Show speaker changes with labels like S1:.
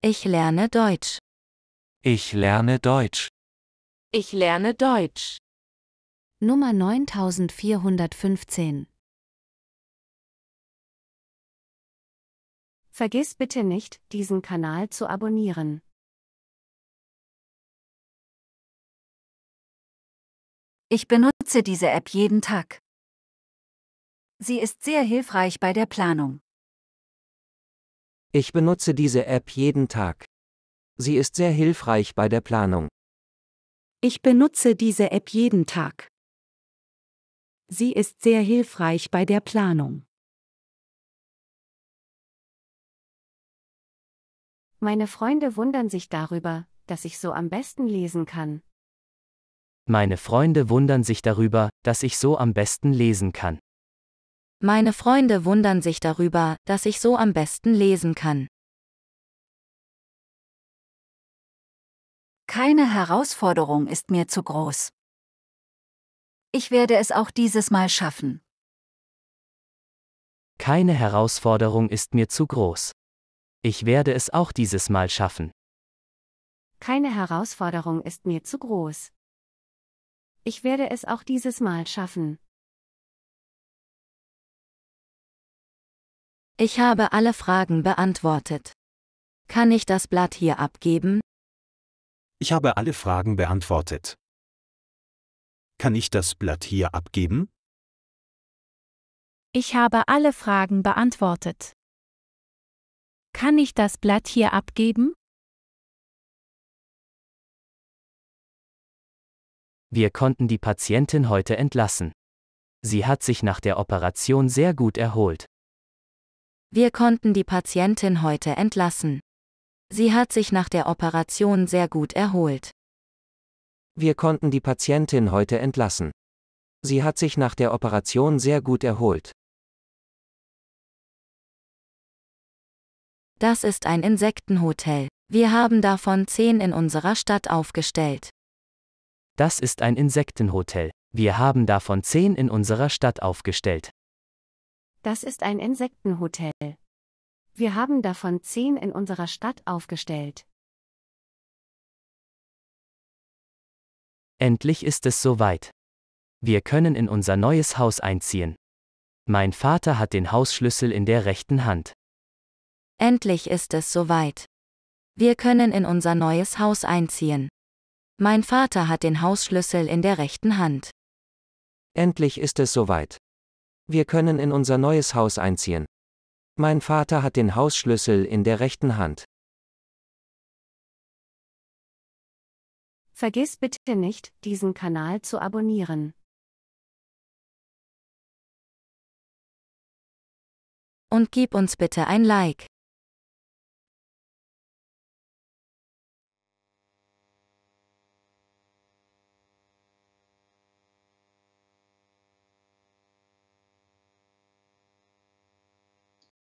S1: Ich lerne Deutsch. Ich lerne Deutsch. Ich lerne Deutsch. Nummer 9415. Vergiss bitte nicht, diesen Kanal zu abonnieren. Ich benutze diese App jeden Tag. Sie ist sehr hilfreich bei der Planung.
S2: Ich benutze diese App jeden Tag. Sie ist sehr hilfreich bei der Planung.
S1: Ich benutze diese App jeden Tag. Sie ist sehr hilfreich bei der Planung. Meine Freunde wundern sich darüber, dass ich so am besten lesen kann.
S3: Meine Freunde wundern sich darüber, dass ich so am besten lesen kann.
S4: Meine Freunde wundern sich
S1: darüber, dass ich so am besten lesen kann. Keine Herausforderung ist mir zu groß. Ich werde es auch dieses Mal schaffen. Keine
S3: Herausforderung ist mir zu groß. Ich werde es auch dieses Mal schaffen.
S1: Keine Herausforderung ist mir zu groß. Ich werde es auch dieses Mal schaffen. Ich habe alle Fragen beantwortet. Kann ich das Blatt hier abgeben? Ich habe alle Fragen beantwortet. Kann ich das Blatt hier abgeben? Ich habe alle Fragen beantwortet. Kann ich das Blatt hier abgeben? Wir konnten die Patientin
S3: heute entlassen. Sie hat sich nach der Operation sehr gut erholt.
S4: Wir konnten die Patientin heute entlassen. Sie hat sich nach der Operation sehr gut erholt.
S2: Wir konnten die Patientin heute entlassen. Sie hat sich nach der Operation sehr gut erholt.
S1: Das ist ein Insektenhotel. Wir haben davon
S4: zehn in unserer Stadt aufgestellt.
S3: Das ist ein Insektenhotel. Wir haben davon zehn in unserer Stadt aufgestellt.
S4: Das ist ein Insektenhotel.
S1: Wir haben davon zehn in unserer Stadt aufgestellt. Endlich ist es soweit.
S3: Wir können in unser neues Haus einziehen. Mein Vater hat den Hausschlüssel in der rechten Hand.
S4: Endlich ist es soweit. Wir können in unser neues Haus einziehen. Mein Vater hat den Hausschlüssel in der rechten Hand.
S2: Endlich ist es soweit. Wir können in unser neues Haus einziehen. Mein Vater hat den Hausschlüssel in der rechten Hand.
S1: Vergiss bitte nicht, diesen Kanal zu abonnieren. Und gib uns bitte ein Like.